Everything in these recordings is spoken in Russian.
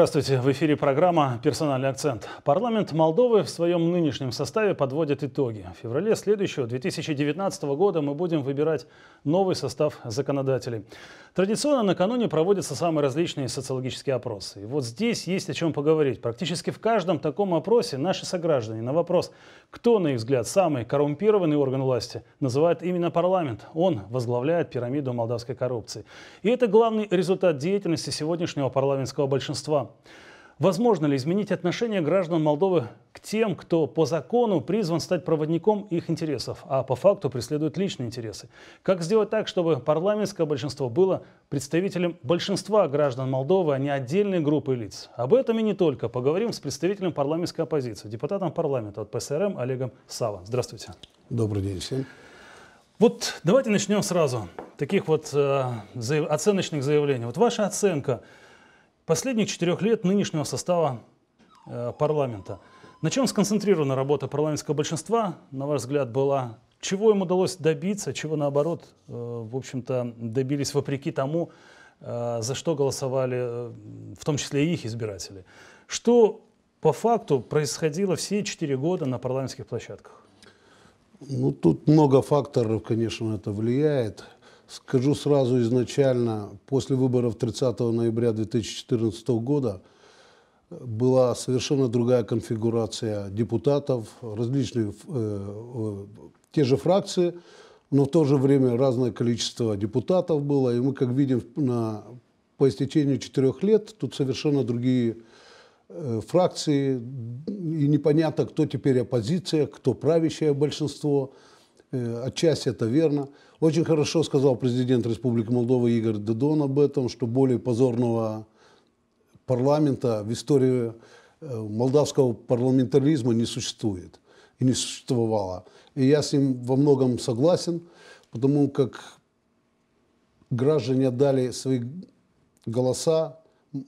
Здравствуйте. В эфире программа «Персональный акцент». Парламент Молдовы в своем нынешнем составе подводит итоги. В феврале следующего 2019 года мы будем выбирать новый состав законодателей. Традиционно накануне проводятся самые различные социологические опросы. И вот здесь есть о чем поговорить. Практически в каждом таком опросе наши сограждане на вопрос, кто, на их взгляд, самый коррумпированный орган власти, называют именно парламент. Он возглавляет пирамиду молдавской коррупции. И это главный результат деятельности сегодняшнего парламентского большинства возможно ли изменить отношение граждан Молдовы к тем, кто по закону призван стать проводником их интересов, а по факту преследует личные интересы? Как сделать так, чтобы парламентское большинство было представителем большинства граждан Молдовы, а не отдельной группы лиц? Об этом и не только. Поговорим с представителем парламентской оппозиции, депутатом парламента от ПСРМ Олегом Сава. Здравствуйте. Добрый день всем. Вот давайте начнем сразу таких вот э, заяв... оценочных заявлений. Вот ваша оценка – последних четырех лет нынешнего состава э, парламента. На чем сконцентрирована работа парламентского большинства, на ваш взгляд, была? Чего им удалось добиться, чего наоборот, э, в общем-то, добились вопреки тому, э, за что голосовали, в том числе и их избиратели? Что по факту происходило все четыре года на парламентских площадках? Ну, тут много факторов, конечно, это влияет. Скажу сразу изначально, после выборов 30 ноября 2014 года э, была совершенно другая конфигурация депутатов, различные, э, э, те же фракции, но в то же время разное количество депутатов было. И мы, как видим, на, по истечению четырех лет тут совершенно другие э, фракции, и непонятно, кто теперь оппозиция, кто правящее большинство. Э, отчасти это верно. Очень хорошо сказал президент Республики Молдова Игорь Дедон об этом, что более позорного парламента в истории э, молдавского парламентаризма не существует и не существовало. И я с ним во многом согласен, потому как граждане отдали свои голоса,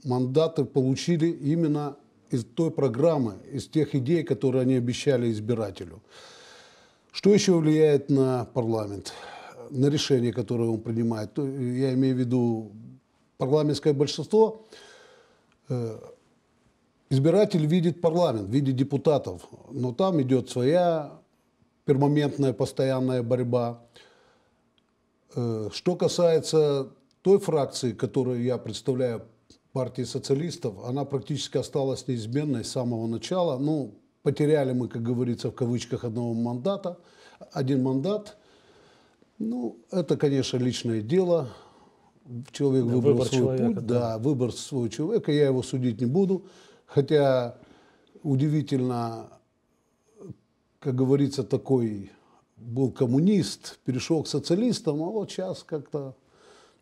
мандаты получили именно из той программы, из тех идей, которые они обещали избирателю. Что еще влияет на парламент? на решения, которое он принимает, то, я имею в виду парламентское большинство, э, избиратель видит парламент, видит депутатов, но там идет своя пермоментная, постоянная борьба. Э, что касается той фракции, которую я представляю, партии социалистов, она практически осталась неизменной с самого начала. Ну, потеряли мы, как говорится, в кавычках одного мандата, один мандат – ну, это, конечно, личное дело. Человек да, выбрал выбор свой человека, путь, да. да, выбор своего человека. Я его судить не буду. Хотя удивительно, как говорится, такой был коммунист, перешел к социалистам, а вот сейчас как-то,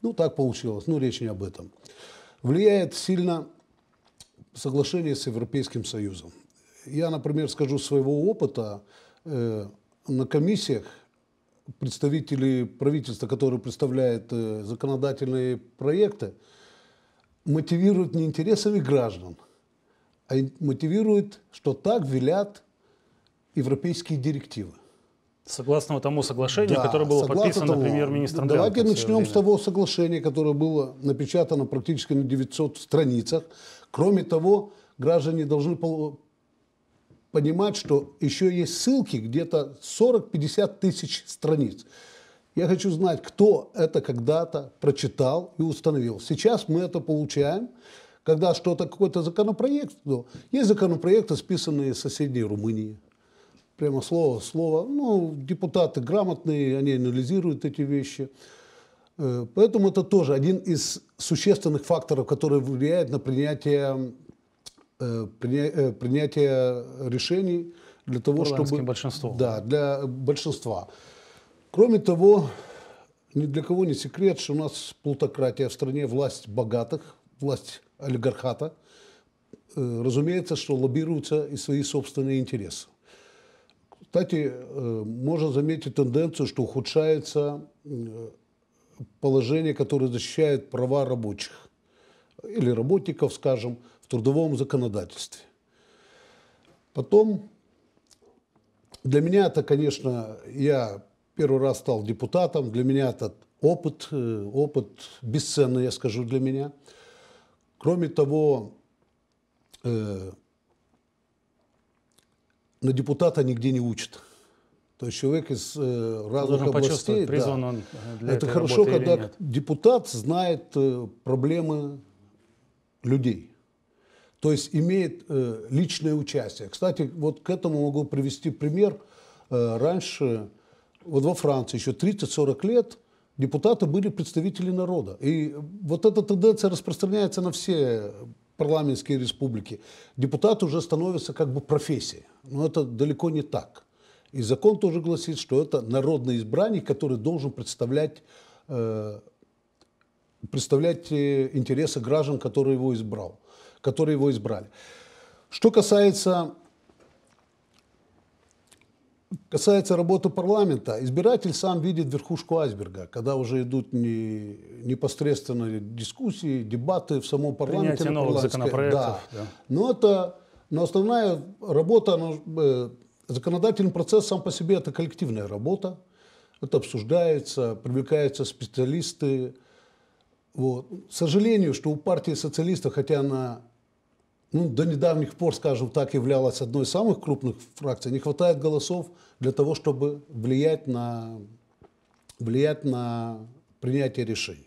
ну, так получилось. Ну, речь не об этом. Влияет сильно соглашение с Европейским Союзом. Я, например, скажу своего опыта. Э, на комиссиях представители правительства, которые представляют э, законодательные проекты, мотивируют не интересами граждан, а мотивируют, что так велят европейские директивы. Согласно тому соглашению, да, которое было подписано премьер-министром Давайте начнем с того соглашения, которое было напечатано практически на 900 страницах. Кроме того, граждане должны понимать, что еще есть ссылки, где-то 40-50 тысяч страниц. Я хочу знать, кто это когда-то прочитал и установил. Сейчас мы это получаем, когда что-то, какой-то законопроект, ну, есть законопроекты, списанные из соседней Румынии. Прямо слово слово. Ну, депутаты грамотные, они анализируют эти вещи. Э, поэтому это тоже один из существенных факторов, который влияет на принятие Э, э, принятия решений для того, чтобы... большинство. Да, для большинства. Кроме того, ни для кого не секрет, что у нас плутократия в стране, власть богатых, власть олигархата. Э, разумеется, что лоббируются и свои собственные интересы. Кстати, можно заметить тенденцию, что ухудшается положение, которое защищает права рабочих или работников, скажем, трудовом законодательстве. Потом, для меня это, конечно, я первый раз стал депутатом, для меня этот опыт, э, опыт бесценный, я скажу, для меня. Кроме того, э, на депутата нигде не учат. То есть человек из э, разных Должен областей. Да. он э, для это хорошо, когда депутат знает э, проблемы людей то есть имеет э, личное участие. Кстати, вот к этому могу привести пример. Э, раньше, вот во Франции еще 30-40 лет депутаты были представители народа. И вот эта тенденция распространяется на все парламентские республики. Депутат уже становится как бы профессией. Но это далеко не так. И закон тоже гласит, что это народный избранник, который должен представлять, э, представлять интересы граждан, которые его избрал которые его избрали. Что касается касается работы парламента, избиратель сам видит верхушку айсберга, когда уже идут не, непосредственно дискуссии, дебаты в самом парламенте. Принятие новых законопроектов. Да. Да. Но это, но основная работа, она, э, законодательный процесс сам по себе это коллективная работа. Это обсуждается, привлекаются специалисты. Вот. К сожалению, что у партии социалистов, хотя она ну, до недавних пор, скажем так, являлась одной из самых крупных фракций, не хватает голосов для того, чтобы влиять на, влиять на принятие решений.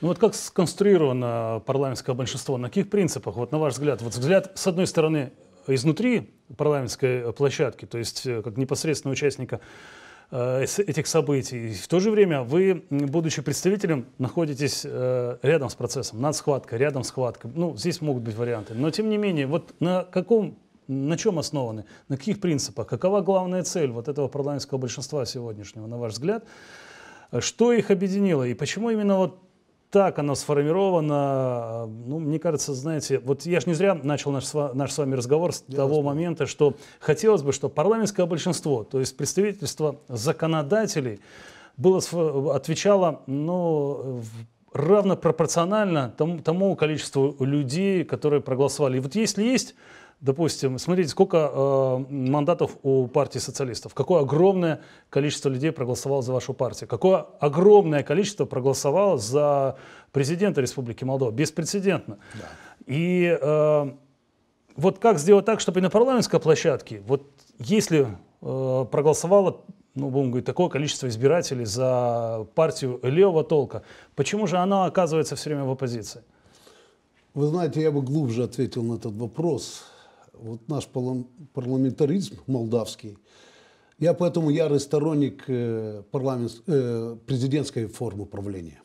Ну вот как сконструировано парламентское большинство, на каких принципах, вот на ваш взгляд? Вот взгляд, с одной стороны, изнутри парламентской площадки, то есть э, как непосредственного участника Э, этих событий. В то же время вы, будучи представителем, находитесь э, рядом с процессом, над схваткой, рядом с схваткой. Ну, здесь могут быть варианты. Но, тем не менее, вот на каком на чем основаны? На каких принципах? Какова главная цель вот этого парламентского большинства сегодняшнего, на ваш взгляд? Э, что их объединило? И почему именно вот так она сформирована, ну, мне кажется, знаете, вот я же не зря начал наш, наш с вами разговор с я того момента, что хотелось бы, что парламентское большинство, то есть представительство законодателей, было, отвечало, ну, равно пропорционально тому, тому количеству людей, которые проголосовали. И вот если есть Допустим, смотрите, сколько э, мандатов у партии социалистов, какое огромное количество людей проголосовало за вашу партию, какое огромное количество проголосовало за президента Республики Молдова, беспрецедентно. Да. И э, вот как сделать так, чтобы и на парламентской площадке, вот если э, проголосовало ну, будем говорить, такое количество избирателей за партию левого толка, почему же она оказывается все время в оппозиции? Вы знаете, я бы глубже ответил на этот вопрос вот наш парламентаризм молдавский. Я поэтому ярый сторонник э, парламент, э, президентской формы правления.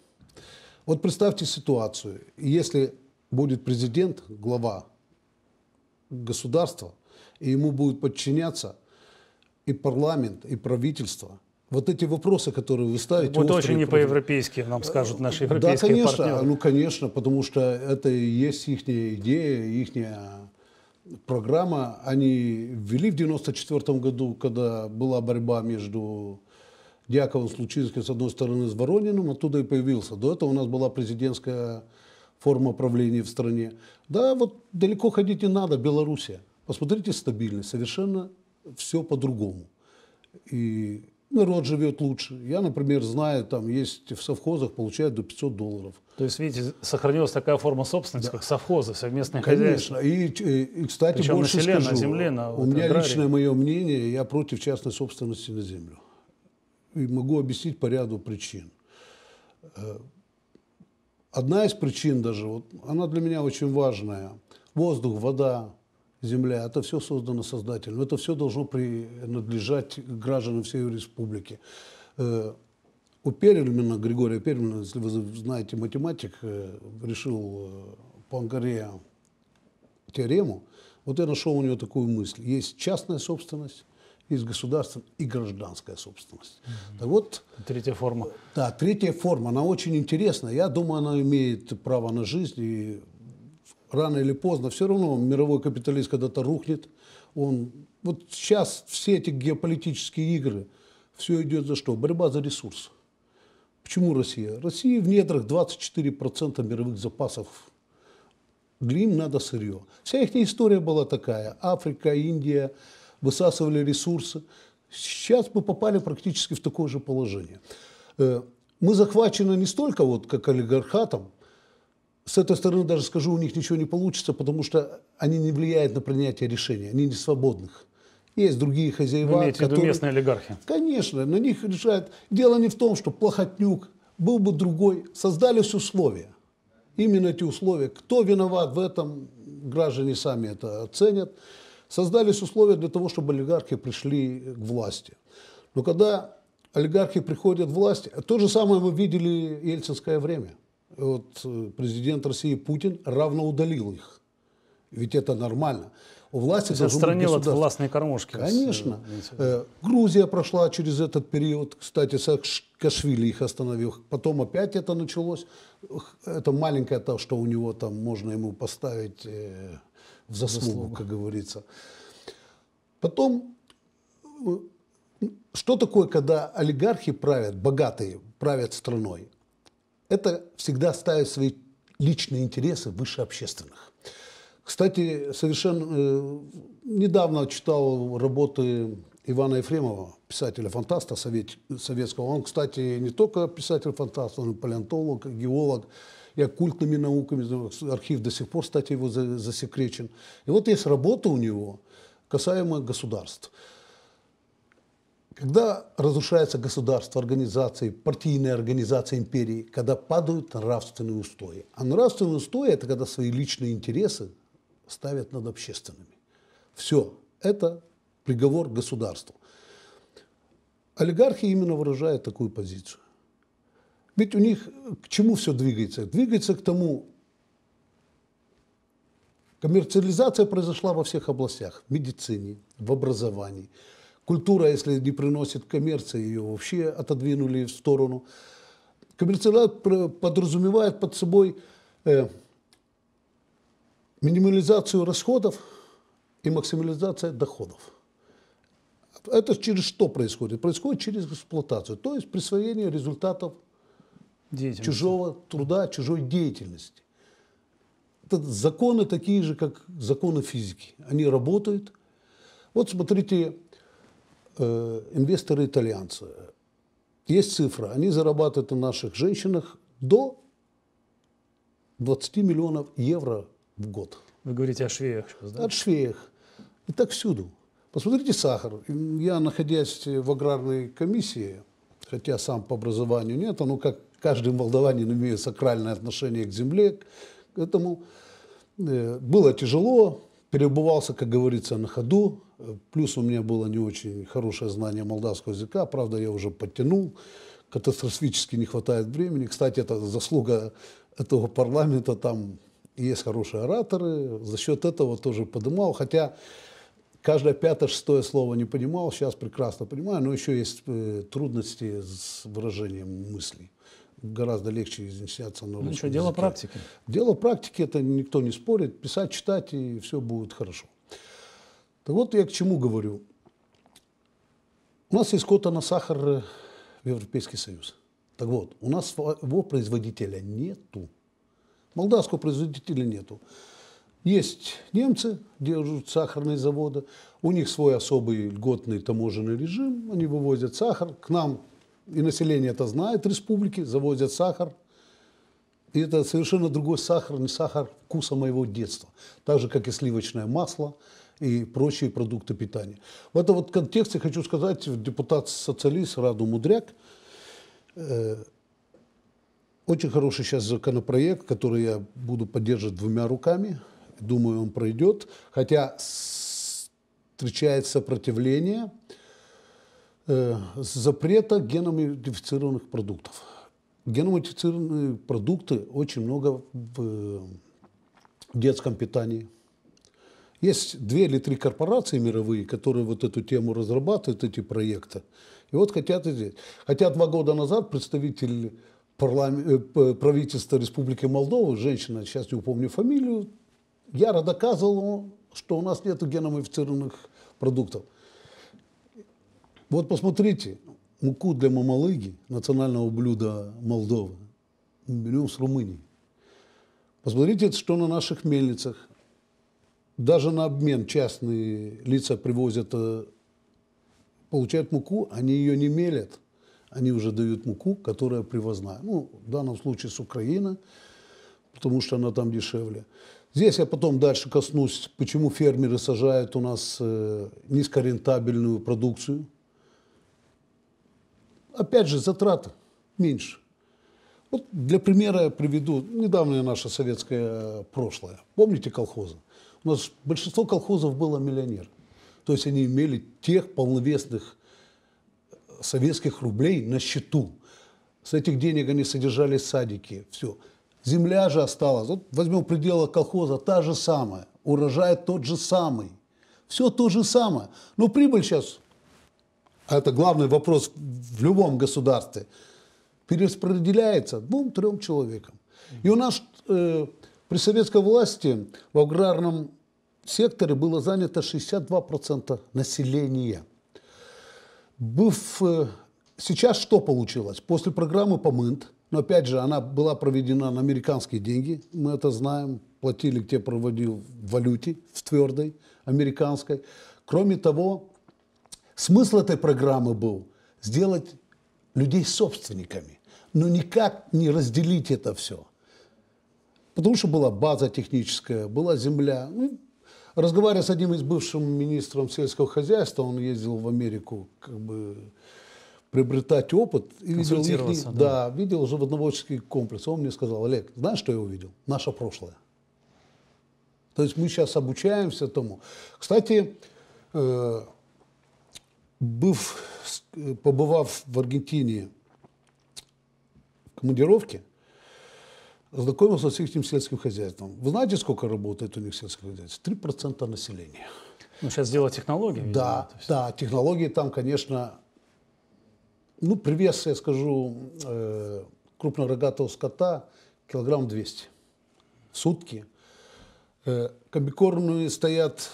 Вот представьте ситуацию, если будет президент, глава государства, и ему будет подчиняться и парламент, и правительство – вот эти вопросы, которые вы ставите... Будет очень не по-европейски, нам скажут э, наши европейские да, конечно, партнеры. Ну, конечно, потому что это и есть их идея, их программа они ввели в 1994 году, когда была борьба между Дьяковым Случинским, с одной стороны, с Ворониным, оттуда и появился. До этого у нас была президентская форма правления в стране. Да, вот далеко ходить не надо, Белоруссия. Посмотрите стабильность, совершенно все по-другому. И народ живет лучше. Я, например, знаю, там есть в совхозах получают до 500 долларов. То есть, видите, сохранилась такая форма собственности, да. как совхозы, совместные Конечно. хозяйства. И, э, и, кстати, Причем больше на селе, скажу, на земле, на вот, У меня аграрии. личное мое мнение, я против частной собственности на землю. И могу объяснить по ряду причин. Э, одна из причин даже, вот, она для меня очень важная. Воздух, вода, земля, это все создано создателем. Это все должно принадлежать гражданам всей республики. Э, у Перельмина, Григория Перельмина, если вы знаете математик, э, решил э, Пангаре теорему, вот я нашел у него такую мысль. Есть частная собственность, есть государственная и гражданская собственность. Mm-hmm. Так вот, третья форма. Да, третья форма, она очень интересная. Я думаю, она имеет право на жизнь и рано или поздно, все равно мировой капитализм когда-то рухнет. Он... Вот сейчас все эти геополитические игры, все идет за что? Борьба за ресурс. Почему Россия? Россия в недрах 24% мировых запасов. Для надо сырье. Вся их история была такая. Африка, Индия высасывали ресурсы. Сейчас мы попали практически в такое же положение. Э, мы захвачены не столько вот как олигархатом, с этой стороны даже скажу, у них ничего не получится, потому что они не влияют на принятие решений, они не свободных. Есть другие хозяева, Вы ну, имеете которые... местные олигархи? Конечно, на них решают. Дело не в том, что Плохотнюк был бы другой. Создались условия. Именно эти условия. Кто виноват в этом, граждане сами это оценят. Создались условия для того, чтобы олигархи пришли к власти. Но когда олигархи приходят к власти, то же самое мы видели в ельцинское время – вот э, президент России Путин равно удалил их. Ведь это нормально. У власти это, есть отстранил от властной кормушки. Конечно. Э, э, Грузия прошла через этот период. Кстати, Саакашвили их остановил. Потом опять это началось. Это маленькое то, что у него там можно ему поставить в заслугу, как говорится. Потом, что такое, когда олигархи правят, богатые правят страной? это всегда ставит свои личные интересы выше общественных. Кстати, совершенно э, недавно читал работы Ивана Ефремова, писателя-фантаста совет, советского. Он, кстати, не только писатель-фантаст, он и палеонтолог, и геолог, и оккультными науками. Ну, архив до сих пор, кстати, его засекречен. И вот есть работа у него, касаемо государств. Когда разрушается государство, организации, партийные организации империи, когда падают нравственные устои. А нравственные устои – это когда свои личные интересы ставят над общественными. Все, это приговор государству. Олигархи именно выражают такую позицию. Ведь у них к чему все двигается? Двигается к тому, коммерциализация произошла во всех областях, в медицине, в образовании – Культура, если не приносит коммерции, ее вообще отодвинули в сторону. Коммерциализация подразумевает под собой э, минимализацию расходов и максимализация доходов. Это через что происходит? Происходит через эксплуатацию, то есть присвоение результатов чужого труда, чужой деятельности. Это законы такие же, как законы физики. Они работают. Вот смотрите, Э, инвесторы-итальянцы. Есть цифра, они зарабатывают на наших женщинах до 20 миллионов евро в год. Вы говорите о швеях сейчас, да? От швеях. И так всюду. Посмотрите сахар. Я, находясь в аграрной комиссии, хотя сам по образованию нет, но как каждый молдаванин имеет сакральное отношение к земле, к этому. Э, было тяжело, перебывался, как говорится, на ходу. Плюс у меня было не очень хорошее знание молдавского языка. Правда, я уже подтянул. Катастрофически не хватает времени. Кстати, это заслуга этого парламента. Там есть хорошие ораторы. За счет этого тоже подымал. Хотя каждое пятое-шестое слово не понимал. Сейчас прекрасно понимаю. Но еще есть э, трудности с выражением мыслей гораздо легче изнесяться на ну, русском Ну что, дело языке. практики. Дело практики, это никто не спорит. Писать, читать, и все будет хорошо. Так вот я к чему говорю. У нас есть кота на сахар э, в Европейский Союз. Так вот, у нас его производителя нету. Молдавского производителя нету. Есть немцы, держат сахарные заводы, у них свой особый льготный таможенный режим, они вывозят сахар, к нам и население это знает республики, завозят сахар. И это совершенно другой сахар, не сахар вкуса моего детства. Так же, как и сливочное масло и прочие продукты питания. В этом вот контексте хочу сказать, депутат-социалист Раду Мудряк, э, очень хороший сейчас законопроект, который я буду поддерживать двумя руками. Думаю, он пройдет. Хотя встречает сопротивление. Э, запрета геномодифицированных продуктов. Геномодифицированные продукты очень много в э, детском питании. Есть две или три корпорации мировые, которые вот эту тему разрабатывают, эти проекты. И вот хотят здесь. Хотя два года назад представитель э, правительства Республики Молдова, женщина, сейчас не упомню фамилию, яро доказывала, что у нас нет геномодифицированных продуктов. Вот посмотрите, муку для мамалыги, национального блюда Молдовы, мы берем с Румынии. Посмотрите, что на наших мельницах. Даже на обмен частные лица привозят, э, получают муку, они ее не мелят. Они уже дают муку, которая привозная. Ну, в данном случае с Украины, потому что она там дешевле. Здесь я потом дальше коснусь, почему фермеры сажают у нас э, низкорентабельную продукцию – опять же, затрат меньше. Вот для примера я приведу недавнее наше советское э, прошлое. Помните колхозы? У нас большинство колхозов было миллионер. То есть они имели тех полновесных э, советских рублей на счету. С этих денег они содержали садики, все. Земля же осталась. Вот возьмем пределы колхоза, та же самая. Урожай тот же самый. Все то же самое. Но прибыль сейчас а это главный вопрос в любом государстве, перераспределяется двум-трем человекам. И у нас э, при советской власти в аграрном секторе было занято 62% населения. Быв, э, сейчас что получилось? После программы «Помынт», но опять же, она была проведена на американские деньги, мы это знаем, платили, где проводил в валюте, в твердой, американской. Кроме того, Смысл этой программы был сделать людей собственниками, но никак не разделить это все. Потому что была база техническая, была земля. Ну, разговаривая с одним из бывшим министром сельского хозяйства, он ездил в Америку как бы приобретать опыт. И видел их, да. да, видел животноводческий комплекс. Он мне сказал, Олег, знаешь, что я увидел? Наше прошлое. То есть мы сейчас обучаемся тому. Кстати, э, Быв, э, побывав в Аргентине в командировці, ознакомился с их сельским хозяйством. Вы знаете, сколько работает у них сельское хозяйство? 3% населения. Ну, сейчас дело технологии. Видимо, да, да, технологии там, конечно, ну, привес, я скажу, э, крупного рогатого скота килограмм 200 в сутки. Э, комбикорные стоят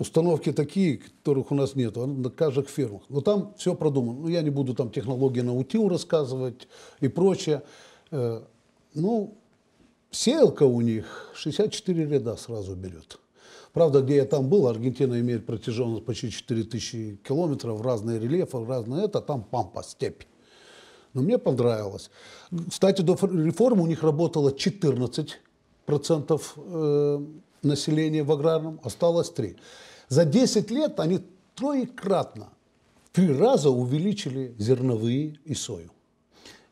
установки такие, которых у нас нет, а на каждых фирмах. Но там все продумано. Ну, я не буду там технологии на наутил рассказывать и прочее. Э, ну, сеялка у них 64 ряда сразу берет. Правда, где я там был, Аргентина имеет протяженность почти 4000 километров, разные рельефы, разное это, там пампа, степь. Но мне понравилось. Кстати, до реформы у них работало 14% э, населения в аграрном, осталось 3%. За 10 лет они троекратно, три раза увеличили зерновые и сою.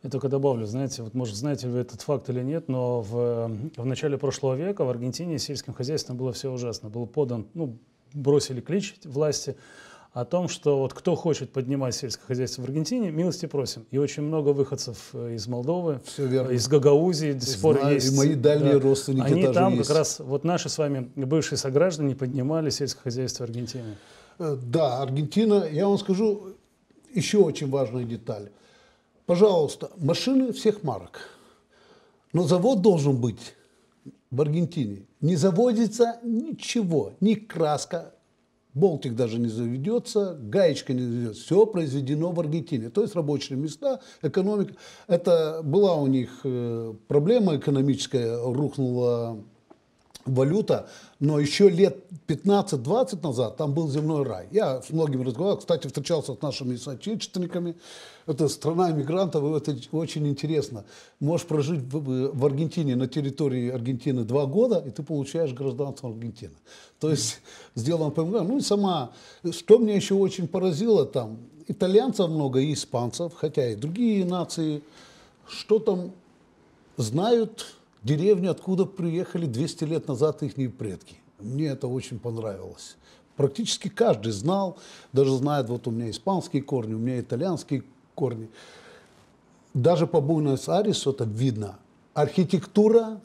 Я только добавлю, знаете, вот может знаете ли вы этот факт или нет, но в, в начале прошлого века в Аргентине сельским хозяйством было все ужасно. Был подан, ну, бросили клич власти о том, что вот кто хочет поднимать сельское хозяйство в Аргентине, милости просим. И очень много выходцев э, из Молдовы, из Гагаузии до сих пор есть. И мои дальние да, родственники Они даже там есть. как раз, вот наши с вами бывшие сограждане поднимали сельское хозяйство в Аргентине э, Да, Аргентина, я вам скажу еще очень важную деталь. Пожалуйста, машины всех марок. Но завод должен быть в Аргентине. Не заводится ничего, ни краска, болтик даже не заведется, гаечка не заведется. Все произведено в Аргентине. То есть рабочие места, экономика. Это была у них э, проблема экономическая, рухнула валюта, но еще лет 15-20 назад там был земной рай. Я с многими разговаривал, кстати, встречался с нашими соотечественниками. Это страна иммигрантов, и это очень интересно. Можешь прожить в, э, в Аргентине, на территории Аргентины два года, и ты получаешь гражданство Аргентины. То есть mm сделано понимание. Ну и сама, что мне еще очень поразило там, итальянцев много и испанцев, хотя и другие нации, что там знают деревню, откуда приехали 200 лет назад их предки. Мне это очень понравилось. Практически каждый знал, даже знает, вот у меня испанские корни, у меня итальянские корни. Даже по Буэнос-Айресу это видно. Архитектура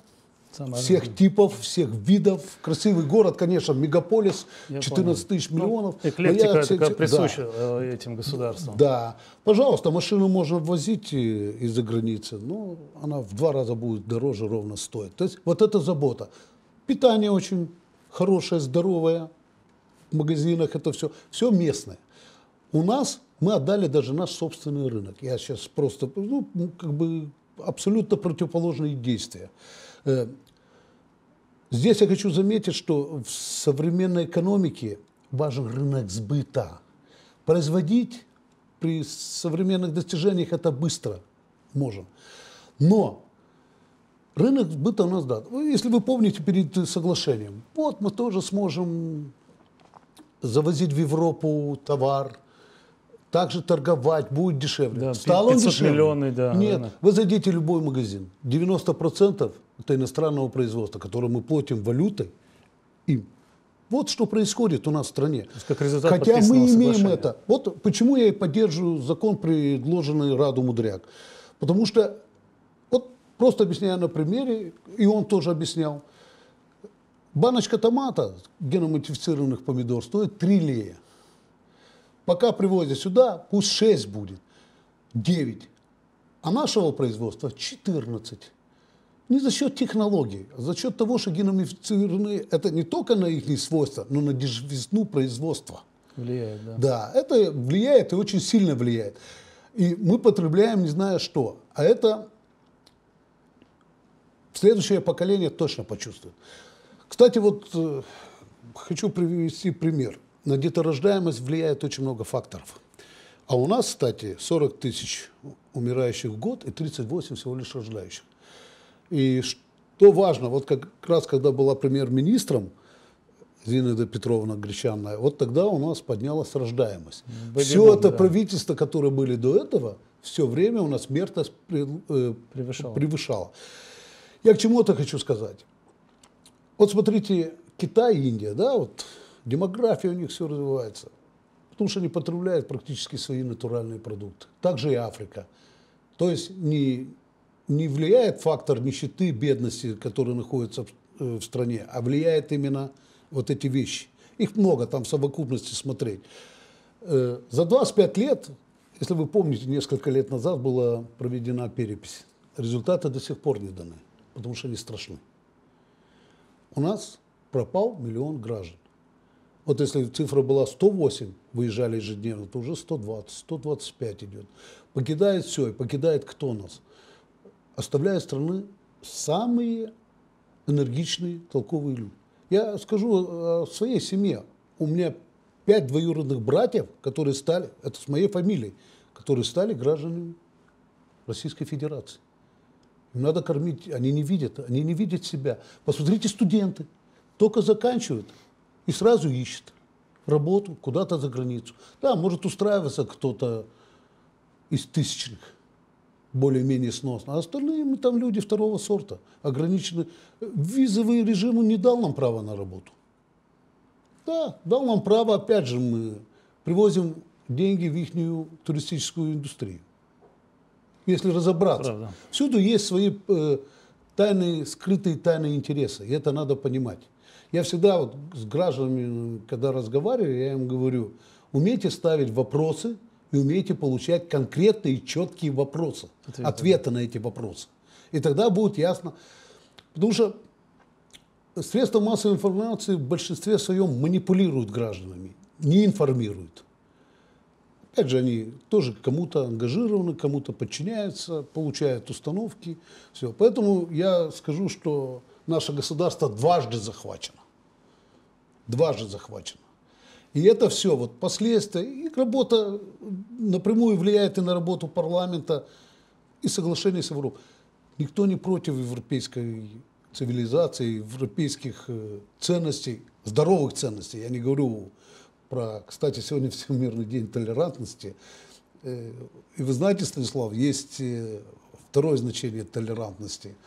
Самое всех разное. типов, всех видов. Красивый город, конечно, мегаполис, я 14 понял. тысяч ну, миллионов. Ну, эклектика я, кстати, такая присуща да. Э, этим государствам. Да. Пожалуйста, машину можно возить из-за границы, но она в два раза будет дороже ровно стоит. То есть вот эта забота. Питание очень хорошее, здоровое. В магазинах это все. Все местное. У нас мы отдали даже наш собственный рынок. Я сейчас просто, ну, как бы абсолютно противоположные действия. Э, здесь я хочу заметить, что в современной экономике важен рынок сбыта. Производить при современных достижениях это быстро можем. Но рынок сбыта у нас, да, ну, если вы помните перед соглашением, вот мы тоже сможем завозить в Европу товар, также торговать будет дешевле. Да, Стал он дешевле? Миллионы, да, Нет, рынок. вы зайдите в любой магазин, 90% это иностранного производства, которое мы платим валютой им. Вот что происходит у нас в стране. Как Хотя мы имеем это. Вот почему я и поддерживаю закон, предложенный Раду Мудряк. Потому что, вот просто объясняя на примере, и он тоже объяснял, баночка томата геномодифицированных помидор стоит 3 лея. Пока привозят сюда, пусть 6 будет, 9. А нашего производства 14 не за счет технологий, а за счет того, что геномифицированные это не только на их свойства, но на дешевизну производства. Влияет, да. Да, это влияет и очень сильно влияет. И мы потребляем не зная что. А это следующее поколение точно почувствует. Кстати, вот э, хочу привести пример. На деторождаемость влияет очень много факторов. А у нас, кстати, 40 тысяч умирающих в год и 38 всего лишь рождающих. И что важно, вот как раз когда была премьер-министром, Зинаида Петровна Гречанная, вот тогда у нас поднялась рождаемость. Были все годы, это да. правительство, которые были до этого, все время у нас смертность э, превышала. превышала. Я к чему это хочу сказать. Вот смотрите, Китай, Индия, да, вот демография у них все развивается. Потому что они потребляют практически свои натуральные продукты. Также и Африка. То есть не не влияет фактор нищеты, бедности, который находится э, в стране, а влияет именно вот эти вещи. Их много там в совокупности смотреть. Э, за 25 лет, если вы помните, несколько лет назад была проведена перепись. Результаты до сих пор не даны, потому что они страшны. У нас пропал миллион граждан. Вот если цифра была 108, выезжали ежедневно, то уже 120, 125 идет. Покидает все, и покидает кто нас – оставляя страны самые энергичные, толковые люди. Я скажу о своей семье. У меня пять двоюродных братьев, которые стали, это с моей фамилией, которые стали гражданами Российской Федерации. Им надо кормить, они не видят, они не видят себя. Посмотрите, студенты только заканчивают и сразу ищут работу куда-то за границу. Да, может устраиваться кто-то из тысячных, более-менее сносно. А остальные мы там люди второго сорта, ограничены. Визовый режим не дал нам право на работу. Да, дал нам право, опять же, мы привозим деньги в их туристическую индустрию. Если разобраться. Правда. Всюду есть свои э, тайные, скрытые тайные интересы, и это надо понимать. Я всегда вот с гражданами, когда разговариваю, я им говорю, умейте ставить вопросы – и умеете получать конкретные четкие вопросы, ответы, ответы на эти вопросы. И тогда будет ясно. Потому что средства массовой информации в большинстве своем манипулируют гражданами, не информируют. Опять же, они тоже кому-то ангажированы, кому-то подчиняются, получают установки. Все. Поэтому я скажу, что наше государство дважды захвачено. Дважды захвачено. И это все вот последствия. И работа напрямую влияет и на работу парламента, и соглашение с Европой. Никто не против европейской цивилизации, европейских э, ценностей, здоровых ценностей. Я не говорю про, кстати, сегодня Всемирный день толерантности. Э, и вы знаете, Станислав, есть э, второе значение толерантности –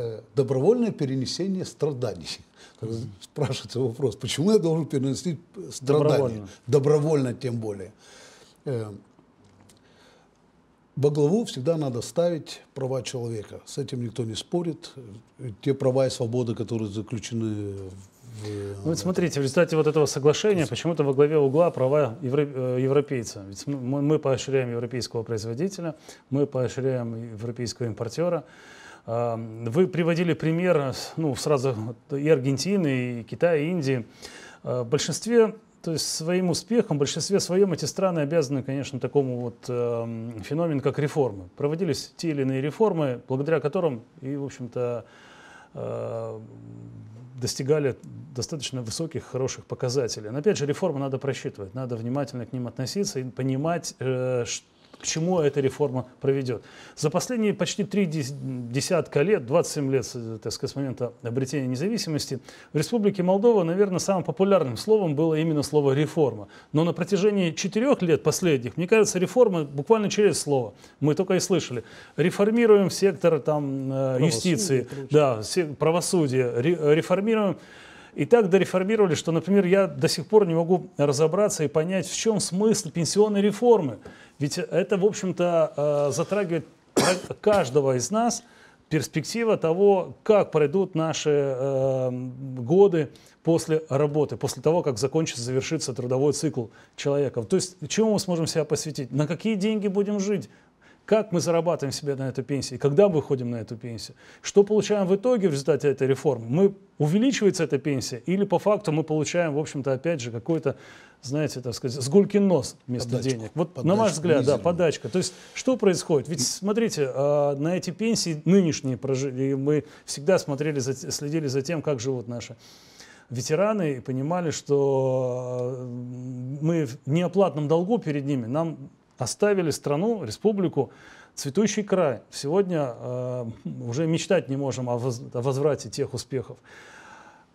Э, добровольное перенесение страданий. mm Спрашивается вопрос, почему я должен перенести э, страдания? Добровольно, добровольно тем более. Э, во главу всегда надо ставить права человека. С этим никто не спорит. Те права и свободы, которые заключены в... Ну, вот смотрите, в результате вот этого соглашения почему-то во главе угла права европейца. Ведь мы поощряем европейского производителя, мы поощряем европейского импортера. Эм, вы приводили пример ну, сразу и Аргентины, и Китая, и Индии. Э, в большинстве, то есть своим успехом, в большинстве своем эти страны обязаны, конечно, такому вот э, феномену, как реформы. Проводились те или иные реформы, благодаря которым и, в общем-то, э, достигали достаточно высоких, хороших показателей. Но опять же, реформы надо просчитывать, надо внимательно к ним относиться и понимать, э, что к чему эта реформа проведет. За последние почти три десятка лет, 27 лет э, так сказать, с момента обретения независимости, в Республике Молдова, наверное, самым популярным словом было именно слово «реформа». Но на протяжении четырех лет последних, мне кажется, реформа буквально через слово. Мы только и слышали. Реформируем сектор там, э, юстиции, правосудие. да, правосудие, реформируем и так дореформировали, что, например, я до сих пор не могу разобраться и понять, в чем смысл пенсионной реформы. Ведь это, в общем-то, э, затрагивает каждого из нас перспектива того, как пройдут наши э, годы после работы, после того, как закончится, завершится трудовой цикл человека. То есть чему мы сможем себя посвятить, на какие деньги будем жить, как мы зарабатываем себе на эту пенсию, когда выходим на эту пенсию, что получаем в итоге в результате этой реформы. Мы увеличивается эта пенсия или по факту мы получаем, в общем-то, опять же, какой-то, знаете, так сказать, сгулькин нос вместо подачку, денег. Вот подачку, на ваш взгляд, мизерную. да, подачка. То есть что происходит? Ведь смотрите, а, на эти пенсии нынешние прожили, мы всегда смотрели, следили за тем, как живут наши ветераны и понимали, что а, мы в неоплатном долгу перед ними. Нам оставили страну, республику, цветущий край. Сегодня э, уже мечтать не можем о, воз, о возврате тех успехов.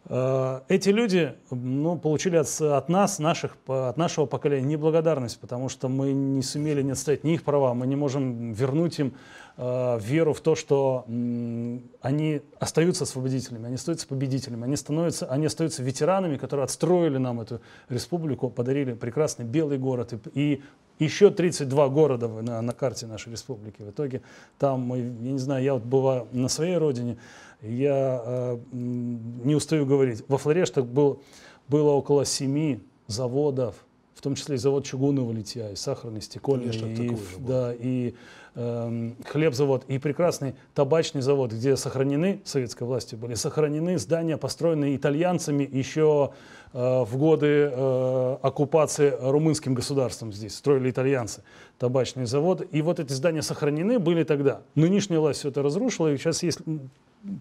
Э, эти люди ну, получили от, от нас, наших, от нашего поколения неблагодарность, потому что мы не сумели не отстоять ни их права, мы не можем вернуть им э, веру в то, что э, они остаются освободителями, они остаются победителями, они, становятся, они остаются ветеранами, которые отстроили нам эту республику, подарили прекрасный белый город и, и еще 32 города на, на карте нашей республики. В итоге там, мы, я не знаю, я вот бываю на своей родине, я э, не устаю говорить. Во Флорештах был, было около семи заводов, в том числе и завод чугунного литья, и сахарный, стекольный, и, и да, и э, хлебзавод, и прекрасный табачный завод, где сохранены, советской власти были, сохранены здания, построенные итальянцами еще Э, в годы э, оккупации румынским государством здесь, строили итальянцы табачные заводы. И вот эти здания сохранены были тогда. Нынешняя власть все это разрушила, и сейчас есть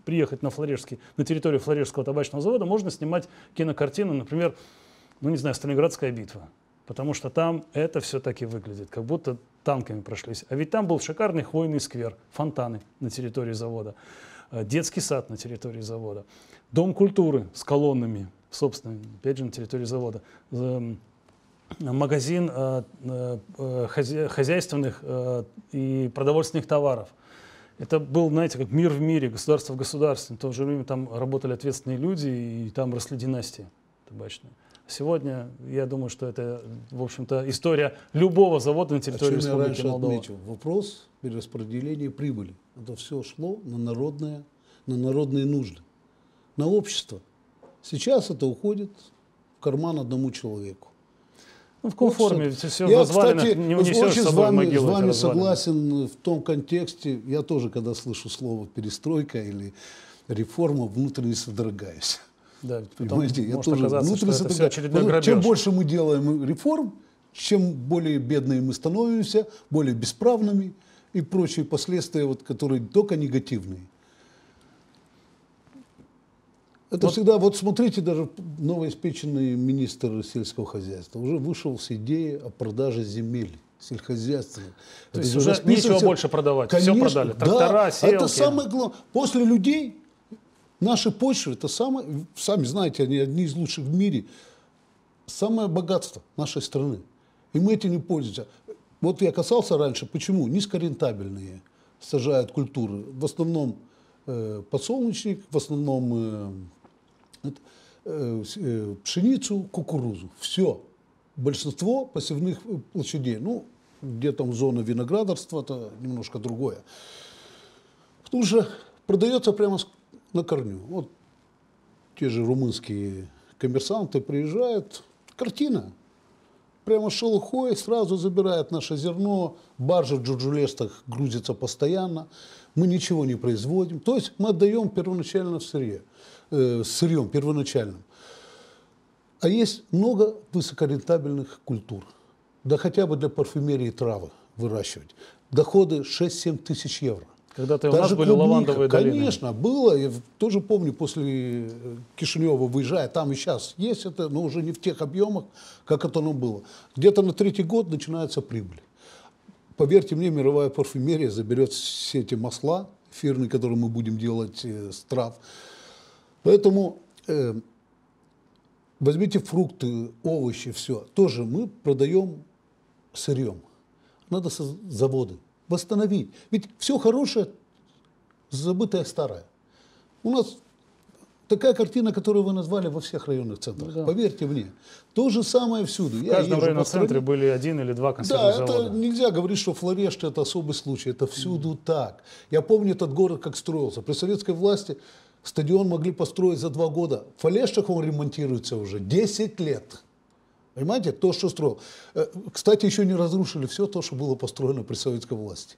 приехать на, Флорежский, на территорию Флорежского табачного завода, можно снимать кинокартину, например, ну не знаю, Сталинградская битва. Потому что там это все так и выглядит, как будто танками прошлись. А ведь там был шикарный хвойный сквер, фонтаны на территории завода, э, детский сад на территории завода, дом культуры с колоннами, собственно, опять же, на территории завода. Магазин э, э, э, хозяйственных и продовольственных товаров. Это был, знаете, как мир в мире, государство в государстве. В то же время там работали ответственные люди, и там росли династии табачные. Сегодня, я думаю, что это, в общем-то, история любого завода на а территории а Республики я Молдова. отметил, вопрос перераспределения прибыли. Это все шло на, народное, на народные нужды, на общество – Сейчас это уходит в карман одному человеку. Ну, в конформе вот, все я, кстати, не вот очень с, вами, с вами согласен в том контексте, я тоже, когда слышу слово перестройка или реформа, внутренне содрогаюсь. Да, Понимаете, я тоже внутренне содрогаюсь. Ну, чем больше мы делаем реформ, чем более бедными мы становимся, более бесправными и прочие последствия, вот, которые только негативные. Это вот. всегда, вот смотрите, даже новоиспеченный министр сельского хозяйства уже вышел с идеей о продаже земель сельскохозяйственных. То это есть уже нечего больше продавать, Конечно, все продали, трактора, да, селки. Это самое главное. После людей наши почвы, это самое, сами знаете, они одни из лучших в мире, самое богатство нашей страны. И мы этим не пользуемся. Вот я касался раньше, почему низкорентабельные сажают культуры. В основном э, подсолнечник, в основном э, Э, э, пшеницу, кукурузу. Все. Большинство посевных э, площадей. Ну, где там зона виноградарства, это немножко другое. Тут же продается прямо на корню. Вот те же румынские коммерсанты приезжают, картина. Прямо шелухой сразу забирает наше зерно, баржа в джуджулестах грузится постоянно, мы ничего не производим. То есть мы отдаем первоначально в сырье. Э, сырьем первоначальным. А есть много высокорентабельных культур. Да хотя бы для парфюмерии травы выращивать. Доходы 6-7 тысяч евро. Когда-то у нас были клубника, лавандовые долины. Конечно, было. Я тоже помню, после э, Кишинева выезжая, там и сейчас есть это, но уже не в тех объемах, как это оно было. Где-то на третий год начинается прибыль. Поверьте мне, мировая парфюмерия заберет все эти масла эфирные, которые мы будем делать э, с трав, Поэтому э, возьмите фрукты, овощи, все. Тоже мы продаем сырьем. Надо со заводы восстановить. Ведь все хорошее, забытое старое. У нас такая картина, которую вы назвали во всех районных центрах. Да. Поверьте мне. То же самое всюду. В каждом районном центре были один или два консервных да, завода. это нельзя говорить, что Флорешт это особый случай. Это всюду mm. так. Я помню этот город, как строился. При советской власти Стадион могли построить за два года. В Олешках он ремонтируется уже 10 лет. Понимаете, то, что строил. Э, кстати, еще не разрушили все то, что было построено при советской власти.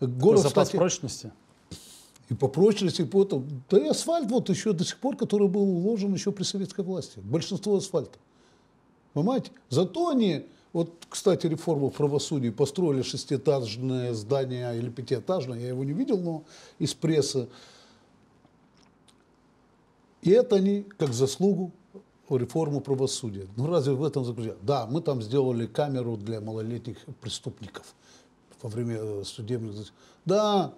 Город, Запас кстати, прочности? И по прочности, и по этому. Да и асфальт вот еще до сих пор, который был уложен еще при советской власти. Большинство асфальта. Понимаете? Зато они, вот, кстати, реформу правосудия построили шестиэтажное здание или пятиэтажное, я его не видел, но из прессы и это они как заслугу реформу правосудия. Ну разве в этом заключается? Да, мы там сделали камеру для малолетних преступников во время э, судебных... Да,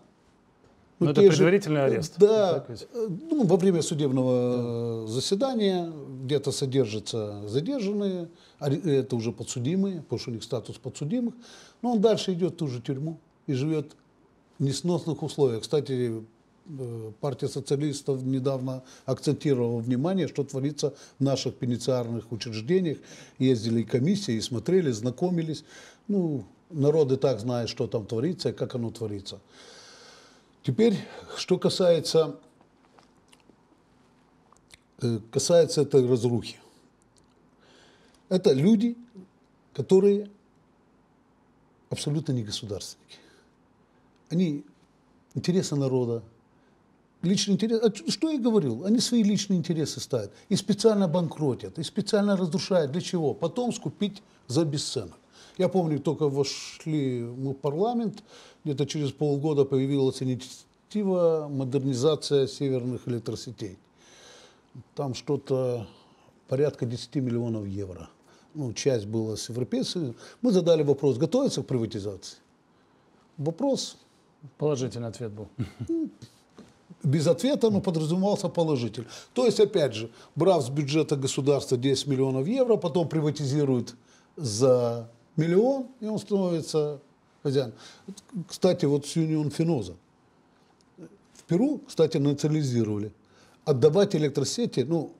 Но ну, ну, это предварительный же, э, арест. Да, э, ну, во время судебного да. заседания где-то содержатся задержанные, это уже подсудимые, потому что у них статус подсудимых. Но он дальше идет в ту же тюрьму и живет в несносных условиях. Кстати, Э, партия социалистов недавно акцентировала внимание, что творится в наших пенициарных учреждениях. Ездили и комиссии, и смотрели, знакомились. Ну, народ и так знает, что там творится и как оно творится. Теперь, что касается, э, касается этой разрухи. Это люди, которые абсолютно не государственники. Они интересы народа, Личные интересы. А что я говорил, они свои личные интересы ставят и специально банкротят, и специально разрушают. Для чего? Потом скупить за бесценок. Я помню, только вошли мы в парламент, где-то через полгода появилась инициатива модернизация северных электросетей. Там что-то порядка 10 миллионов евро. Ну, часть была с европейцами. Мы задали вопрос, готовятся к приватизации? Вопрос. Положительный ответ был. Ну, без ответа, но подразумевался положитель. То есть, опять же, брав с бюджета государства 10 миллионов евро, потом приватизирует за миллион, и он становится хозяином. Кстати, вот с Юнион Финоза. В Перу, кстати, национализировали. Отдавать электросети, ну,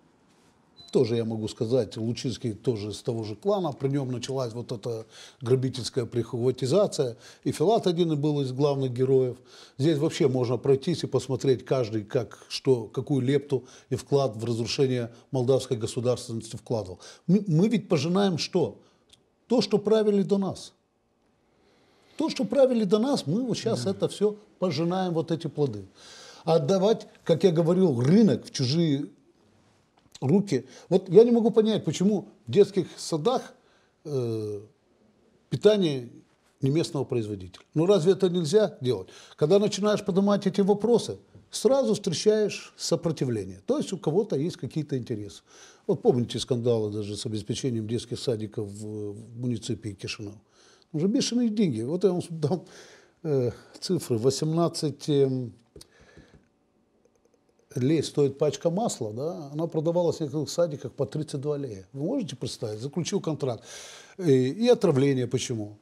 тоже я могу сказать, Лучинский тоже с того же клана, при нем началась вот эта грабительская прихватизация, и Филат один был из главных героев. Здесь вообще можно пройтись и посмотреть каждый, как, что, какую лепту и вклад в разрушение молдавской государственности вкладывал. Мы, мы ведь пожинаем что? То, что правили до нас. То, что правили до нас, мы вот сейчас mm. это все пожинаем, вот эти плоды. А отдавать, как я говорил, рынок в чужие руки. Вот я не могу понять, почему в детских садах э, питание не местного производителя. Ну разве это нельзя делать? Когда начинаешь поднимать эти вопросы, сразу встречаешь сопротивление. То есть у кого-то есть какие-то интересы. Вот помните скандалы даже с обеспечением детских садиков в, в муниципии Кишинев. Уже ну, бешеные деньги. Вот я вам дам э, цифры. 18 лей стоит пачка масла, да, она продавалась в некоторых садиках по 32 лея. Вы можете представить? Заключил контракт. И, и отравление почему?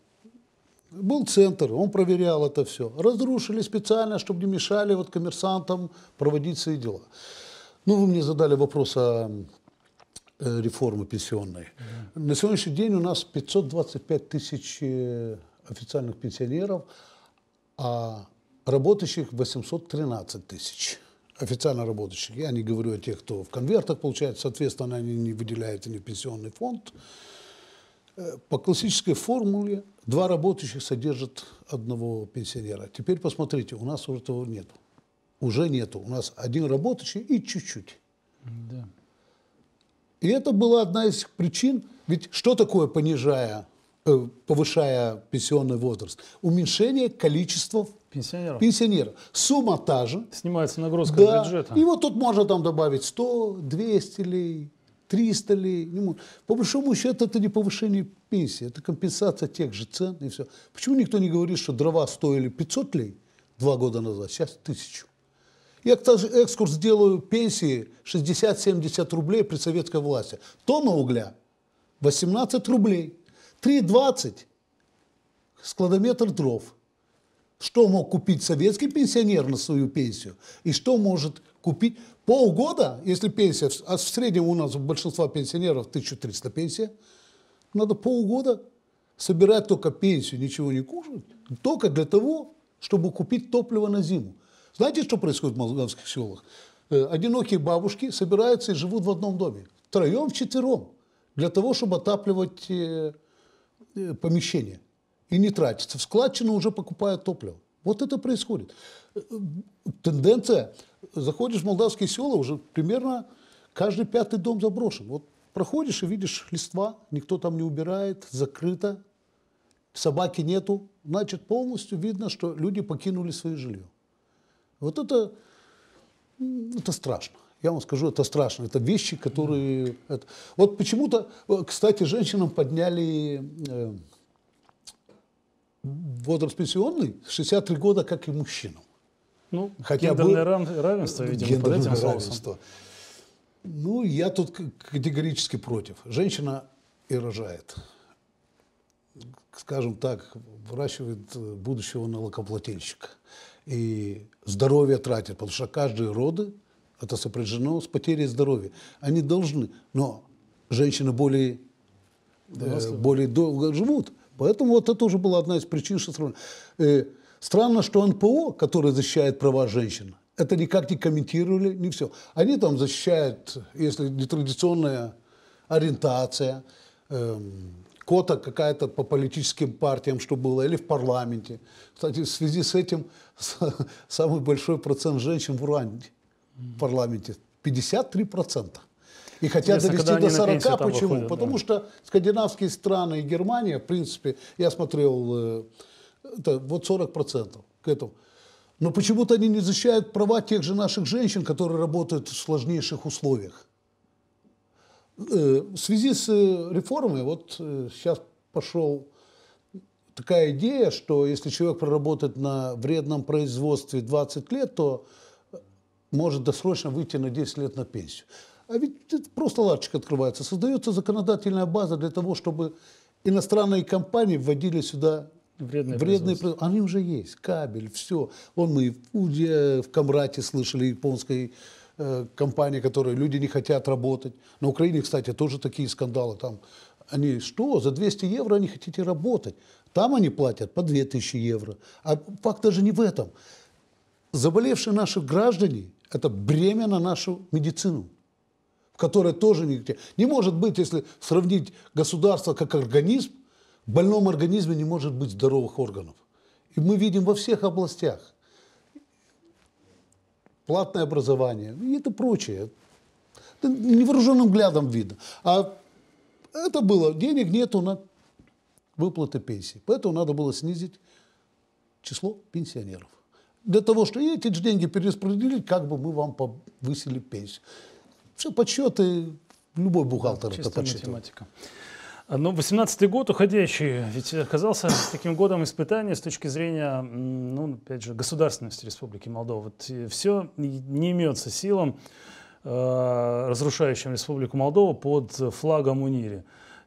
Был центр, он проверял это все. Разрушили специально, чтобы не мешали вот коммерсантам проводить свои дела. Ну, вы мне задали вопрос о э, реформе пенсионной. Да. На сегодняшний день у нас 525 тысяч э, официальных пенсионеров, а работающих 813 тысяч официально работающих, я не говорю о тех, кто в конвертах получает, соответственно, они не выделяют ни в пенсионный фонд. Э, по классической формуле два работающих содержат одного пенсионера. Теперь посмотрите, у нас уже этого нет. Уже нету. У нас один работающий и чуть-чуть. Да. И это была одна из причин, ведь что такое, понижая Э, повышая пенсионный возраст, уменьшение количества пенсионеров. пенсионеров. Сумма та же. Снимается нагрузка да. бюджета. И вот тут можно там добавить 100, 200 ли, 300 ли. По большому счету это не повышение пенсии, это компенсация тех же цен и все. Почему никто не говорит, что дрова стоили 500 ли два года назад, сейчас тысячу? Я экскурс делаю пенсии 60-70 рублей при советской власти. Тонна угля 18 рублей – 3,20 складометр дров. Что мог купить советский пенсионер на свою пенсию? И что может купить полгода, если пенсия, а в среднем у нас у большинства пенсионеров 1300 пенсия, надо полгода собирать только пенсию, ничего не кушать, только для того, чтобы купить топливо на зиму. Знаете, что происходит в молдавских селах? Э, одинокие бабушки собираются и живут в одном доме. Втроем, вчетвером. Для того, чтобы отапливать э, Э, помещение и не тратится. В складчину уже покупают топливо. Вот это происходит. Э, тенденция. Заходишь в молдавские села, уже примерно каждый пятый дом заброшен. Вот проходишь и видишь листва, никто там не убирает, закрыто, собаки нету. Значит, полностью видно, что люди покинули свое жилье. Вот это, это страшно. Я вам скажу, это страшно. Это вещи, которые... Это... Вот почему-то, э, кстати, женщинам подняли э, возраст пенсионный 63 года, как и мужчинам. Ну, Хотя гендерное был... равенство, видимо, гендерное под этим равенство. Ну, я тут категорически против. Женщина и рожает. Скажем так, выращивает э, будущего налогоплательщика. И здоровье тратит, потому что каждые роды это сопряжено с потерей здоровья. Они должны, но женщины более, э, более долго живут. Поэтому вот это уже была одна из причин, что странно. Э, странно, что НПО, который защищает права женщин, это никак не комментировали, не все. Они там защищают, если нетрадиционная ориентация, эм, кота какая-то по политическим партиям, что было, или в парламенте. Кстати, в связи с этим самый большой процент женщин в Руанде в парламенте 53%. И хотят Интересно, довести до 40. Почему? Выходят, Потому да. что скандинавские страны и Германия, в принципе, я смотрел, э, это вот 40% к этому. Но почему-то они не защищают права тех же наших женщин, которые работают в сложнейших условиях. Э, в связи с э, реформой, вот сейчас пошел такая идея, что если человек проработает на вредном производстве 20 лет, то может досрочно выйти на 10 лет на пенсию. А ведь просто ладчик открывается. Создается законодательная база для того, чтобы иностранные компании вводили сюда вредные, вредные производства. Они уже есть. Кабель, все. Вон мы в Уде, в Камрате слышали японской э, компании, которые люди не хотят работать. На Украине, кстати, тоже такие скандалы. Там они что, за 200 евро они хотите работать? Там они платят по 2000 евро. А факт даже не в этом. Заболевшие наши граждане это бремя на нашу медицину, в которой тоже нигде. Не может быть, если сравнить государство как организм, в больном организме не может быть здоровых органов. И мы видим во всех областях. Платное образование и это прочее. Это невооруженным взглядом видно. А это было, денег нету на выплаты пенсии. Поэтому надо было снизить число пенсионеров для того, чтобы эти деньги перераспределить, как бы мы вам повысили пенсию. Все подсчеты, любой бухгалтер да, это подсчитывает. математика. А, Но ну, 18-й год уходящий ведь оказался таким годом испытания с точки зрения, ну, опять же, государственности Республики Молдова. Вот э, все не имется силам, э, разрушающим Республику Молдова под флагом УНИРИ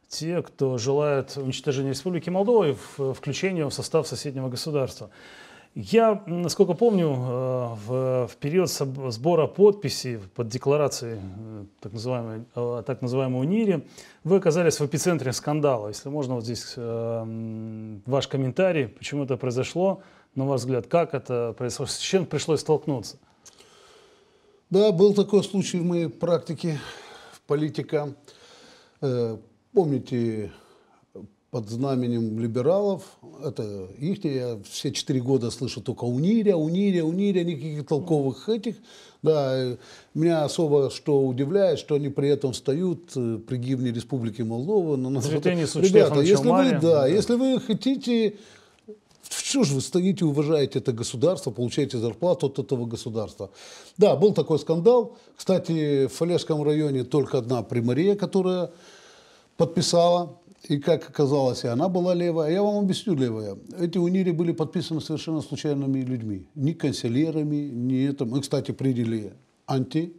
те, кто желает уничтожения Республики Молдова и включения в состав соседнего государства. Я, насколько помню, э, в, в период сбора подписей под декларацией э, так, называемой, э, так называемого НИРе вы оказались в эпицентре скандала. Если можно, вот здесь ваш комментарий, почему это произошло, на ваш взгляд, как это произошло, с чем пришлось столкнуться? Да, был такой случай в моей практике в политике. Помните, под знаменем либералов. Это их, я все четыре года слышу только униря униря униря никаких толковых этих. Да, меня особо что удивляет, что они при этом встают э, при гимне Республики Молдова. Но Цветы несут Ребята, если Чалмаре. вы, да, да, если вы хотите что же вы стоите, уважаете это государство, получаете зарплату от этого государства. Да, был такой скандал. Кстати, в Фалежском районе только одна примария, которая подписала и как оказалось, и она была левая. А я вам объясню левая. Эти унири были подписаны совершенно случайными людьми. Ни канцелярами, ни этом. Мы, кстати, приняли анти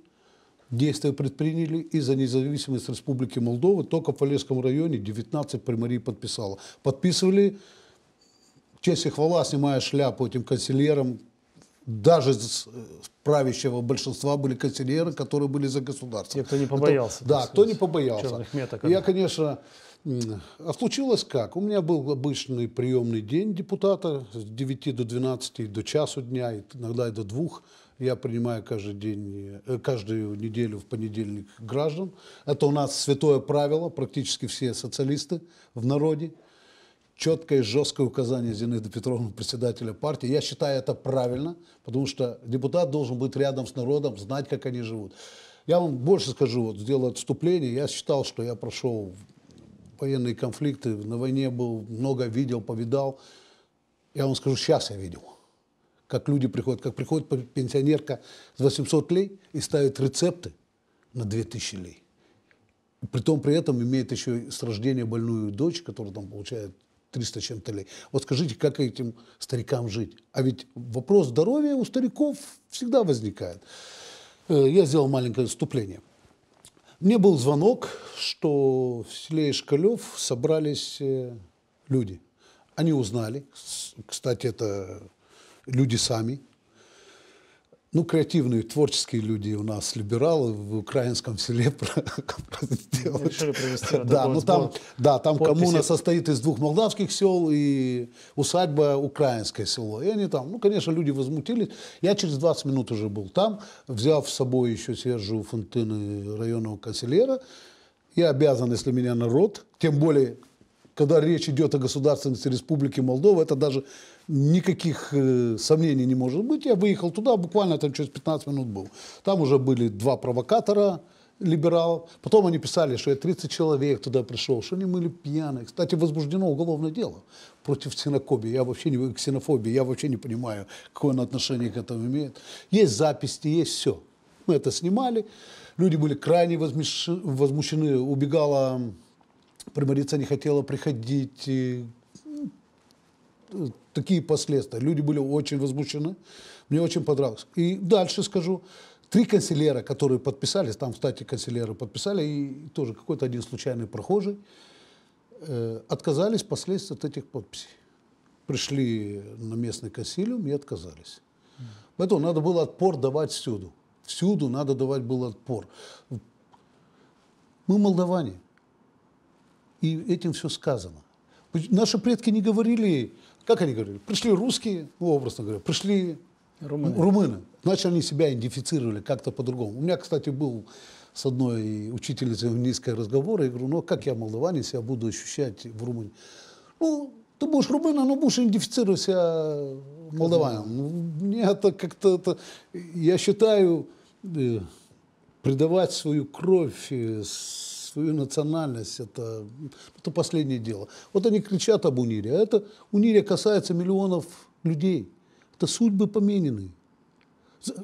действия предприняли из за независимости Республики Молдова только в Полесском районе 19 примарий подписало. Подписывали, честь и хвала, снимая шляпу этим канцелярам, даже с э, правящего большинства были канцеляры, которые были за государство. Те, кто не побоялся. Это, да, кто не побоялся. Меток, я, конечно, а случилось как? У меня был обычный приемный день депутата с 9 до 12, до часу дня, иногда и до двух. Я принимаю каждый день, э, каждую неделю в понедельник граждан. Это у нас святое правило, практически все социалисты в народе. Четкое и жесткое указание Зинаида Петровны, председателя партии. Я считаю это правильно, потому что депутат должен быть рядом с народом, знать, как они живут. Я вам больше скажу, вот сделал отступление, я считал, что я прошел военные конфликты, на войне был, много видел, повидал. Я вам скажу, сейчас я видел, как люди приходят, как приходит пенсионерка с 800 лей и ставит рецепты на 2000 лей. Притом при этом имеет еще с рождения больную дочь, которая там получает 300 чем-то лей. Вот скажите, как этим старикам жить? А ведь вопрос здоровья у стариков всегда возникает. Э, я сделал маленькое вступление. Мне был звонок, что в селе Ишкалев собрались э, люди. Они узнали, кстати, это люди сами, ну, креативные, творческие люди у нас, либералы в украинском селе Решили да, ну, там, да, там подписи. коммуна состоит из двух молдавских сел и усадьба украинское село. И они там, ну, конечно, люди возмутились. Я через 20 минут уже был там, взял с собой еще Сержу Фонтыны районного канцлера. Я обязан, если меня народ, тем более, когда речь идет о государственности Республики Молдова, это даже никаких э, сомнений не может быть. Я выехал туда, буквально там через 15 минут был. Там уже были два провокатора, либерал. Потом они писали, что я 30 человек туда пришел, что они были пьяные. Кстати, возбуждено уголовное дело против ксенофобии. Я вообще не, ксенофобии, я вообще не понимаю, какое оно отношение к этому имеет. Есть записи, есть все. Мы это снимали. Люди были крайне возмущены. Убегала примарица, не хотела приходить такие последствия. Люди были очень возмущены. Мне очень понравилось. И дальше скажу. Три канцелера, которые подписались, там, кстати, канцелеры подписали, и тоже какой-то один случайный прохожий, э, отказались впоследствии от этих подписей. Пришли на местный консилиум и отказались. Mm. Поэтому надо было отпор давать всюду. Всюду надо давать был отпор. Мы молдаване. И этим все сказано. Наши предки не говорили как они говорили, пришли русские, ну, образно говоря, пришли румыны. румыны. Значит, они себя идентифицировали как-то по-другому. У меня, кстати, был с одной учительницей английского разговора, я говорю, ну, а как я, молдаванин, себя буду ощущать в Румынии? Ну, ты будешь румыном, но будешь идентифицировать себя молдаванином. Ну, мне это как-то, это, я считаю, э, придавать свою кровь, э, свою национальность, это, это последнее дело. Вот они кричат об унире, а это унире касается миллионов людей. Это судьбы поменены.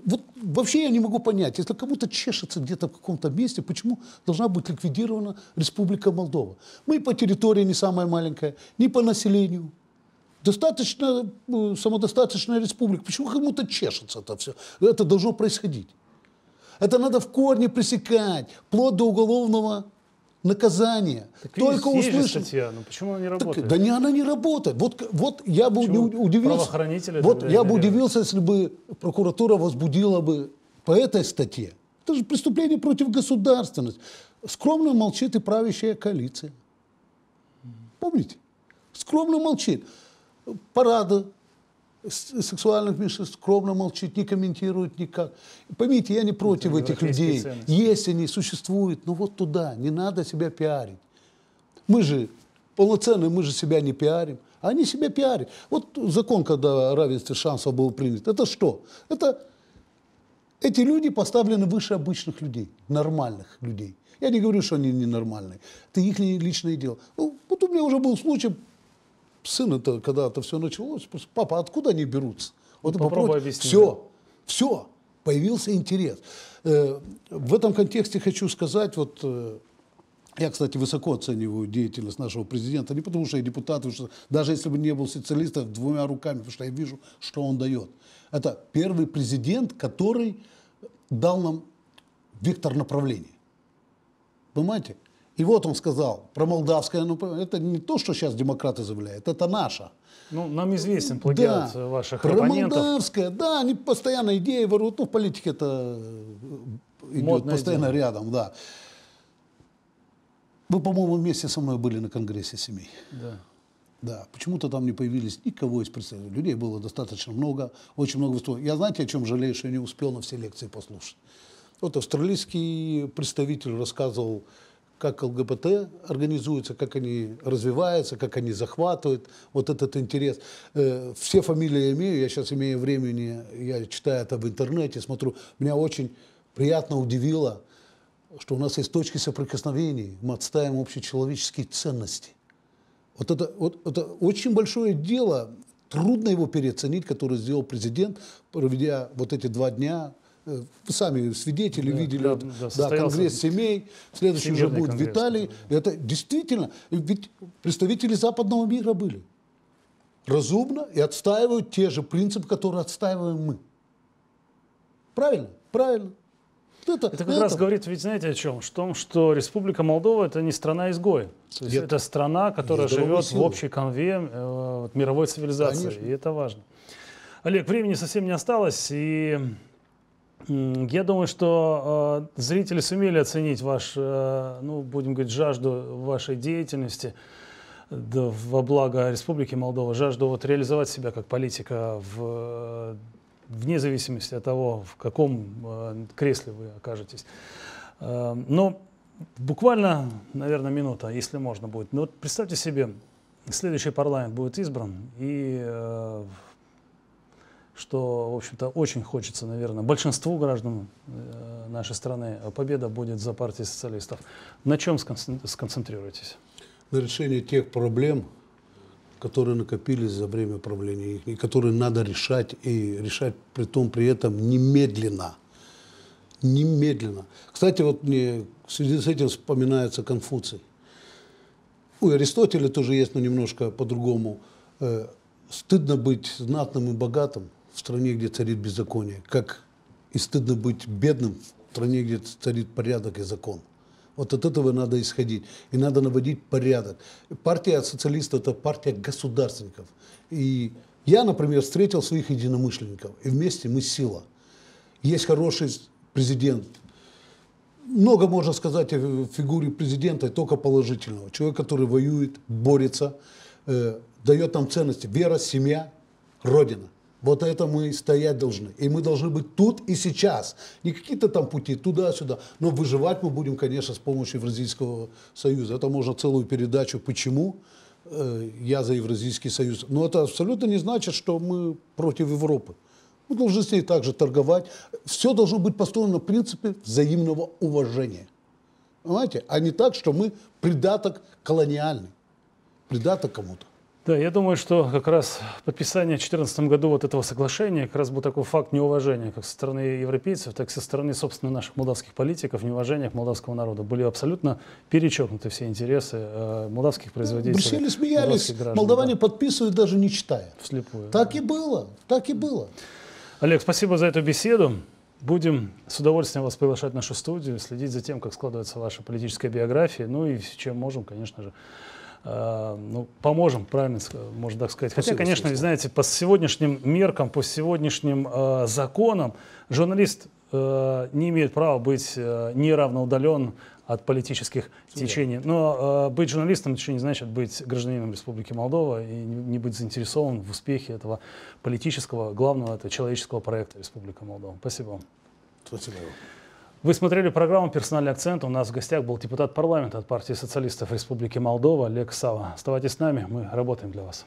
Вот вообще я не могу понять, если кому-то чешется где-то в каком-то месте, почему должна быть ликвидирована Республика Молдова? Мы по территории не самая маленькая, не по населению. Достаточно э, самодостаточная республика. Почему кому-то чешется это все? Это должно происходить. Это надо в корне пресекать, вплоть до уголовного наказание. Так Только услышать. Статья, ну почему она не работает? Так, да не, она не работает. Вот, вот я бы почему? удивился. Вот я бы удивился, если бы прокуратура возбудила бы по этой статье. Это же преступление против государственности. Скромно молчит и правящая коалиция. Помните? Скромно молчит. Парады сексуальных меньшинств скромно молчит, не комментирует никак. Поймите, я не против этих людей. Ценности. Есть они, существуют, но ну вот туда, не надо себя пиарить. Мы же полноценные, мы же себя не пиарим. А они себя пиарят. Вот закон, когда о равенстве шансов был принят, это что? Это эти люди поставлены выше обычных людей, нормальных людей. Я не говорю, что они ненормальные. Это их личное дело. Ну, вот у меня уже был случай, Сын это когда это все началось, просто, папа, откуда они берутся? Вот ну, попробуй попробуй. объяснить. Все, все, появился интерес. Э, в этом контексте хочу сказать, вот э, я, кстати, высоко оцениваю деятельность нашего президента, не потому что я депутат, потому что даже если бы не был социалистом, двумя руками, потому что я вижу, что он дает. Это первый президент, который дал нам вектор направления. Понимаете? И вот он сказал про молдавское, ну, это не то, что сейчас демократы заявляют, это наше. Ну, нам известен плагиат да, ваших про оппонентов. молдавское, да, они постоянно идеи воруют, ну, в политике это э, идет Модное постоянно дело. рядом, да. Вы, по-моему, вместе со мной были на Конгрессе семей. Да. Да, почему-то там не появились никого из представителей. Людей было достаточно много, очень много выступал. Я знаете, о чем жалею, что я не успел на все лекции послушать? Вот австралийский представитель рассказывал, как ЛГБТ организуется, как они развиваются, как они захватывают вот этот интерес. Э, все фамилии имею, я сейчас имею времени, я читаю это в интернете, смотрю. Меня очень приятно удивило, что у нас есть точки соприкосновений, мы отстаиваем общечеловеческие ценности. Вот это, вот, это очень большое дело, трудно его переоценить, который сделал президент, проведя вот эти два дня Э, сами свидетели да, видели, да, да, конгресс семей, следующий уже будет конгресс, в Италии. Да. Это действительно, ведь представители западного мира были. Разумно и отстаивают те же принципы, которые отстаиваем мы. Правильно? Правильно. Это, это как это... раз говорит, ведь знаете о чем? В том, что Республика Молдова это не страна изгоя. это страна, которая живет силы. в общей конве э, мировой цивилизации. Конечно. И это важно. Олег, времени совсем не осталось, и я думаю, что э, зрители сумели оценить ваш, э, ну, будем говорить, жажду вашей деятельности да, во благо Республики Молдова, жажду вот реализовать себя как политика в, э, вне зависимости от того, в каком э, кресле вы окажетесь. Э, но ну, буквально, наверное, минута, если можно будет. Но ну, вот представьте себе, следующий парламент будет избран, и э, что, в общем-то, очень хочется, наверное, большинству граждан э, нашей страны а победа будет за партией социалистов. На чем сконцентрируетесь? На решении тех проблем, которые накопились за время правления их, и которые надо решать, и решать при том, при этом немедленно. Немедленно. Кстати, вот мне в связи с этим вспоминается Конфуций. У Аристотеля тоже есть, но немножко по-другому. Э, стыдно быть знатным и богатым – в стране, где царит беззаконие. Как и стыдно быть бедным в стране, где царит порядок и закон. Вот от этого надо исходить. И надо наводить порядок. Партия социалистов – это партия государственников. И я, например, встретил своих единомышленников. И вместе мы сила. Есть хороший президент. Много можно сказать о фигуре президента, только положительного. Человек, который воюет, борется, э, дает нам ценности. Вера, семья, Родина. Вот это мы и стоять должны. И мы должны быть тут и сейчас. Не какие-то там пути туда-сюда. Но выживать мы будем, конечно, с помощью Евразийского союза. Это можно целую передачу «Почему?» э, я за Евразийский союз. Но это абсолютно не значит, что мы против Европы. Мы должны с ней также торговать. Все должно быть построено на принципе взаимного уважения. Понимаете? А не так, что мы предаток колониальный, предаток кому-то. Да, я думаю, что как раз подписание в 2014 году вот этого соглашения как раз был такой факт неуважения как со стороны европейцев, так и со стороны, собственно, наших молдавских политиков, неуважения к молдавскому народу. Были абсолютно перечеркнуты все интересы э, молдавских ну, производителей. В смеялись, граждан, молдаване да. подписывают даже не читая. Вслепую. Так да. и было, так и было. Олег, спасибо за эту беседу. Будем с удовольствием вас приглашать в нашу студию, следить за тем, как складывается ваша политическая биография, ну и чем можем, конечно же, Э, ну, поможем, правильно, можно так сказать. Хотя, конечно, знаете, по сегодняшним меркам, по сегодняшним э, законам журналист э, не имеет права быть э, неравно удален от политических Судя. течений. Но э, быть журналистом еще не значит быть гражданином Республики Молдова и не, не быть заинтересован в успехе этого политического, главного, это человеческого проекта Республика Молдова. Спасибо вам. Спасибо. Вы смотрели программу «Персональный акцент». У нас в гостях был депутат парламента от партии социалистов Республики Молдова Олег Сава. Оставайтесь с нами, мы работаем для вас.